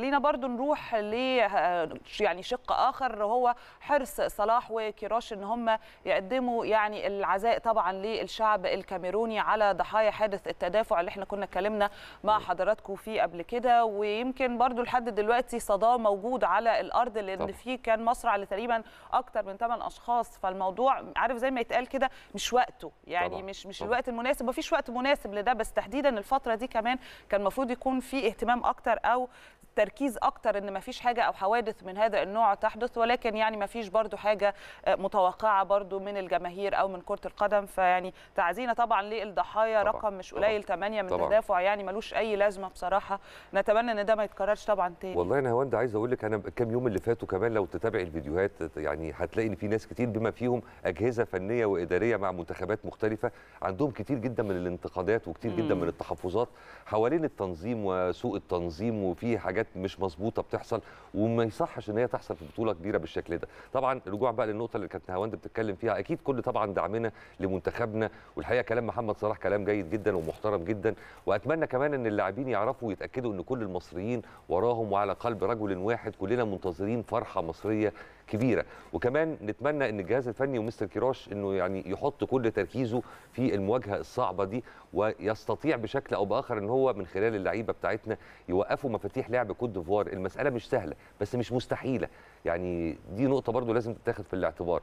خلينا برضو نروح ل يعني شق اخر وهو حرص صلاح وكيروش ان هم يقدموا يعني العزاء طبعا للشعب الكاميروني على ضحايا حادث التدافع اللي احنا كنا اتكلمنا مع حضراتكم فيه قبل كده ويمكن برضو لحد دلوقتي صداه موجود على الارض لان في كان مصرع لتقريبا اكثر من 8 اشخاص فالموضوع عارف زي ما يتقال كده مش وقته يعني طبعا. مش مش طبعا. الوقت المناسب فيش وقت مناسب لده بس تحديدا الفتره دي كمان كان المفروض يكون في اهتمام اكتر او تركيز اكتر ان ما فيش حاجه او حوادث من هذا النوع تحدث ولكن يعني ما فيش برضو حاجه آه، متوقعه برضو من الجماهير او من كره القدم فيعني تعزينا طبعا للضحايا رقم مش قليل 8 من طبعًا. تدافع يعني ملوش اي لازمه بصراحه نتمنى ان ده ما يتكررش طبعا تاني والله انا هوند عايز اقول لك انا كام يوم اللي فاتوا كمان لو تتابع الفيديوهات يعني هتلاقي ان في ناس كتير بما فيهم اجهزه فنيه واداريه مع منتخبات مختلفه عندهم كتير جدا من الانتقادات وكتير جدا من التحفظات حوالين التنظيم وسوء التنظيم وفي حاجات مش مظبوطه بتحصل وما يصحش ان هي تحصل في بطوله كبيره بالشكل ده طبعا رجوع بقى للنقطه اللي كانت هواند بتتكلم فيها اكيد كل طبعا دعمنا لمنتخبنا والحقيقه كلام محمد صلاح كلام جيد جدا ومحترم جدا واتمنى كمان ان اللاعبين يعرفوا ويتاكدوا ان كل المصريين وراهم وعلى قلب رجل واحد كلنا منتظرين فرحه مصريه كبيره وكمان نتمنى ان الجهاز الفني ومستر كيروش انه يعني يحط كل تركيزه في المواجهه الصعبه دي ويستطيع بشكل او باخر ان هو من خلال اللعيبه بتاعتنا يوقفوا مفاتيح لعب لاعب كوت ديفوار المساله مش سهله بس مش مستحيله يعني دي نقطه برضو لازم تتاخد في الاعتبار